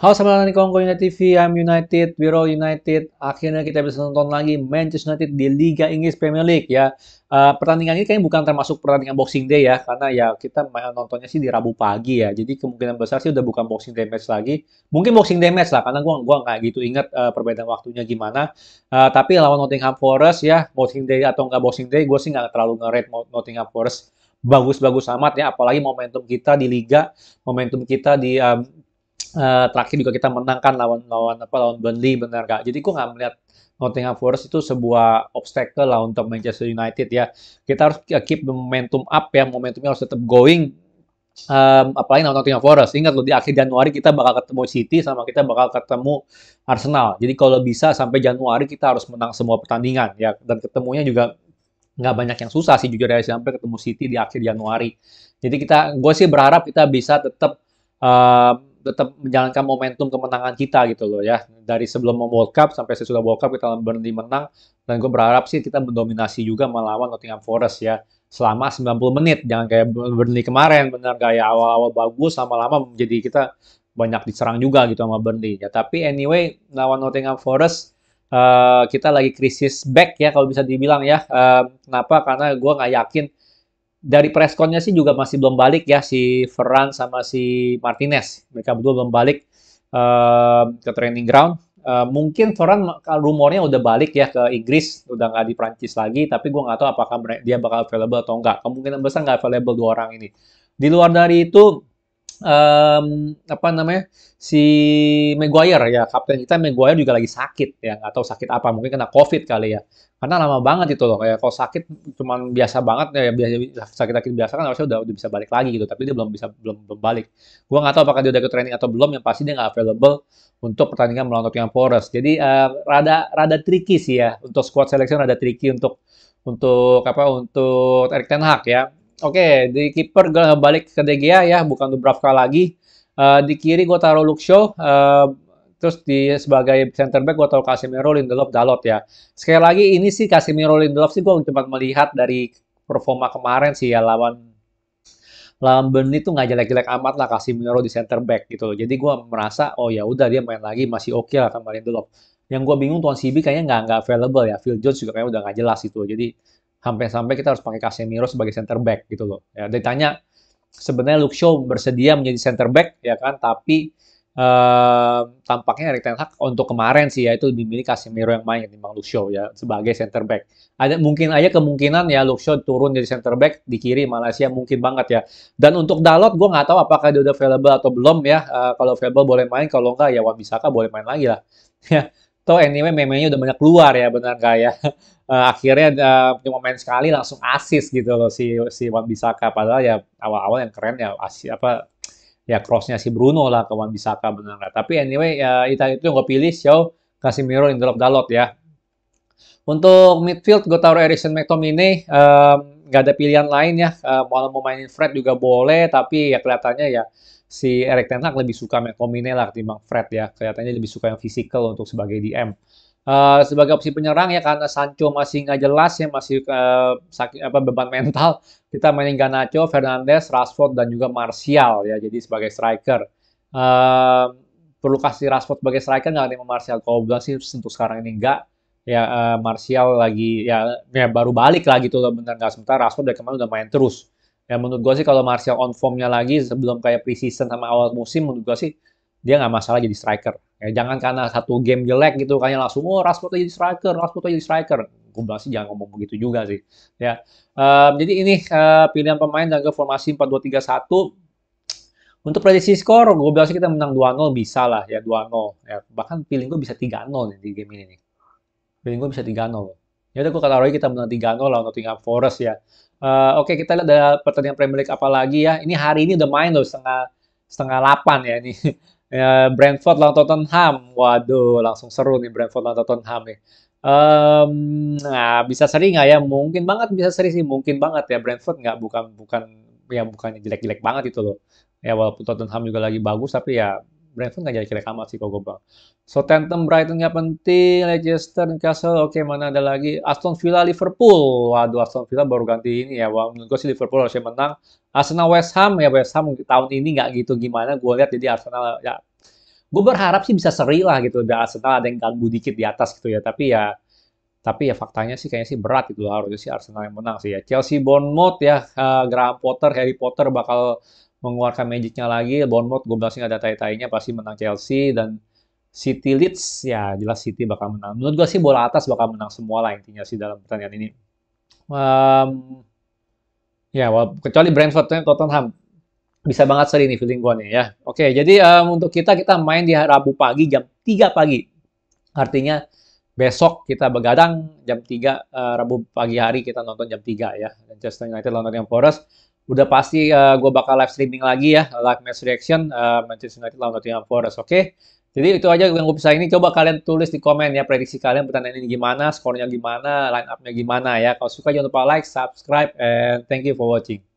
Halo selamat datang di Kongko United TV, I'm United, we're all United. Akhirnya kita bisa nonton lagi Manchester United di Liga Inggris Premier League ya. Uh, pertandingan ini kayaknya bukan termasuk pertandingan Boxing Day ya, karena ya kita nontonnya sih di Rabu pagi ya. Jadi kemungkinan besar sih udah bukan Boxing Day match lagi. Mungkin Boxing Day match lah, karena gua gua nggak gitu ingat uh, perbedaan waktunya gimana. Uh, tapi lawan Nottingham Forest ya, Boxing Day atau nggak Boxing Day, gue sih nggak terlalu nge Nottingham Forest bagus-bagus amat ya apalagi momentum kita di liga momentum kita di um, uh, terakhir juga kita menangkan lawan lawan apa lawan Burnley benar gak Jadi gue nggak melihat Nottingham Forest itu sebuah obstacle lah untuk Manchester United ya. Kita harus eh, keep the momentum up ya, momentumnya harus tetap going. Um, apalagi lawan Nottingham Forest. Ingat loh di akhir Januari kita bakal ketemu City sama kita bakal ketemu Arsenal. Jadi kalau bisa sampai Januari kita harus menang semua pertandingan ya dan ketemunya juga nggak banyak yang susah sih jujur ya sampai ketemu City di akhir Januari. Jadi kita, gue sih berharap kita bisa tetap um, tetap menjalankan momentum kemenangan kita gitu loh ya dari sebelum World Cup sampai sesudah World Cup kita berhenti menang dan gue berharap sih kita mendominasi juga melawan Nottingham Forest ya selama 90 menit jangan kayak Burnley kemarin benar gaya awal-awal bagus lama-lama menjadi kita banyak diserang juga gitu sama Burnley ya tapi anyway lawan Nottingham Forest uh, kita lagi krisis back ya kalau bisa dibilang ya uh, kenapa karena gue nggak yakin dari preskonnya sih juga masih belum balik ya si Ferran sama si Martinez. Mereka berdua belum balik uh, ke training ground. Uh, mungkin Ferran rumornya udah balik ya ke Inggris, udah nggak di Prancis lagi. Tapi gue nggak tahu apakah dia bakal available atau nggak. Kemungkinan besar nggak available dua orang ini. Di luar dari itu, um, apa namanya si Maguire ya kapten kita Maguire juga lagi sakit ya atau sakit apa mungkin kena covid kali ya karena lama banget itu loh kayak kalau sakit cuman biasa banget ya biasa ya, ya, sakit sakit biasa kan harusnya udah udah bisa balik lagi gitu tapi dia belum bisa belum, belum balik gue nggak tahu apakah dia udah ke training atau belum yang pasti dia nggak available untuk pertandingan melawan Tottenham Forest jadi uh, rada rada tricky sih ya untuk squad selection rada tricky untuk untuk apa untuk Erik Ten Hag ya Oke, okay, di kiper gue balik ke De Gea ya, bukan Dubravka lagi. Uh, di kiri gue taruh Luke Shaw, uh, terus di sebagai center back gue taruh Casemiro, Lindelof, Dalot ya. Sekali lagi ini sih Casemiro, Lindelof sih gue cuma melihat dari performa kemarin sih ya lawan lawan Burnley tuh nggak jelek-jelek amat lah Casemiro di center back gitu loh. Jadi gue merasa oh ya udah dia main lagi masih oke okay lah kemarin Lindelof. Yang gue bingung Tuan Sibi kayaknya nggak nggak available ya. Phil Jones juga kayaknya udah nggak jelas itu. Jadi sampai-sampai kita harus pakai Casemiro sebagai center back gitu loh. Ya, ditanya sebenarnya Luke Shaw bersedia menjadi center back ya kan, tapi eh, tampaknya Erik Ten Hag untuk kemarin sih ya itu lebih milih Casemiro yang main ketimbang Luke Shaw ya sebagai center back. Ada mungkin aja kemungkinan ya Luke Shaw turun jadi center back di kiri Malaysia mungkin banget ya. Dan untuk Dalot gue nggak tahu apakah dia udah available atau belum ya. Eh, kalau available boleh main, kalau enggak ya Wan Bisaka boleh main lagi lah. Ya, Tuh anyway meme udah banyak keluar ya benar gak ya? Eh, akhirnya uh, cuma main sekali langsung asis gitu loh si si Wan Bisaka padahal ya awal-awal yang keren ya asis apa ya crossnya si Bruno lah ke Wan Bisaka benar nggak? Tapi anyway ya itu itu yang gue pilih show in drop Dalot ya. Untuk midfield gue taruh Erison McTominay um, nggak ada pilihan lain ya. Uh, mau mau mainin Fred juga boleh tapi ya kelihatannya ya si Eric Ten Hag lebih suka McTominay lah ketimbang Fred ya. Kelihatannya lebih suka yang fisikal untuk sebagai DM. Uh, eh, sebagai opsi penyerang ya karena Sancho masih nggak jelas ya masih uh, sakit apa beban mental kita mainin Ganacho, Fernandes, Rashford dan juga Martial ya jadi sebagai striker uh, eh, perlu kasih Rashford sebagai striker nggak nih Martial kalau bilang sih untuk sekarang ini nggak ya uh, Martial lagi ya, ya baru balik lah gitu loh bener nggak sebentar Rashford dari kemarin udah main terus ya menurut gue sih kalau Martial on formnya lagi sebelum kayak preseason sama awal musim menurut gue sih dia nggak masalah jadi striker ya jangan karena satu game jelek gitu kayaknya langsung oh Rashford jadi striker Rashford jadi striker gue bilang sih jangan ngomong begitu juga sih ya um, jadi ini uh, pilihan pemain dan ke formasi 4231 untuk prediksi skor gue bilang sih kita menang 2-0 bisa lah ya 2-0 ya bahkan feeling gue bisa 3-0 di game ini nih feeling gue bisa 3-0 Ya udah gue kata Roy kita menang 3-0 lawan Nottingham Forest ya. Uh, Oke okay, kita lihat ada pertandingan Premier League apa lagi ya. Ini hari ini udah main loh setengah setengah delapan ya ini. ya, Brentford lawan Tottenham. Waduh langsung seru nih Brentford lawan Tottenham nih. Um, nah bisa seri nggak ya? Mungkin banget bisa seri sih, mungkin banget ya Brentford nggak bukan bukan ya bukan jelek-jelek banget itu loh. Ya walaupun Tottenham juga lagi bagus tapi ya Brentford nggak jadi kira amat sih kalau gue bilang. Southampton, Brighton nggak penting, Leicester, Newcastle, oke okay, mana ada lagi. Aston Villa, Liverpool. Waduh, Aston Villa baru ganti ini ya. Wah, menurut gue sih Liverpool harusnya menang. Arsenal, West Ham ya West Ham tahun ini nggak gitu gimana. Gue lihat jadi Arsenal ya. Gue berharap sih bisa seri lah gitu. Biar Arsenal ada yang ganggu dikit di atas gitu ya. Tapi ya tapi ya faktanya sih kayaknya sih berat gitu harusnya sih Arsenal yang menang sih ya Chelsea Bournemouth ya uh, Graham Potter Harry Potter bakal mengeluarkan magicnya lagi. Bournemouth gue bilang sih ada tai-tainya pasti menang Chelsea dan City Leeds ya jelas City bakal menang. Menurut gue sih bola atas bakal menang semua lah intinya sih dalam pertandingan ini. Um, ya kecuali Brentford Tottenham bisa banget seri nih feeling gue nih ya. Oke jadi um, untuk kita kita main di Rabu pagi jam 3 pagi. Artinya besok kita begadang jam 3 uh, eh, Rabu pagi hari kita nonton jam 3 ya. Manchester United lawan Nottingham Forest udah pasti uh, eh, gue bakal live streaming lagi ya live match reaction uh, Manchester United lawan Nottingham Forest oke okay? jadi itu aja yang gue bisa ini coba kalian tulis di komen ya prediksi kalian pertandingan ini gimana skornya gimana line upnya gimana ya kalau suka jangan lupa like subscribe and thank you for watching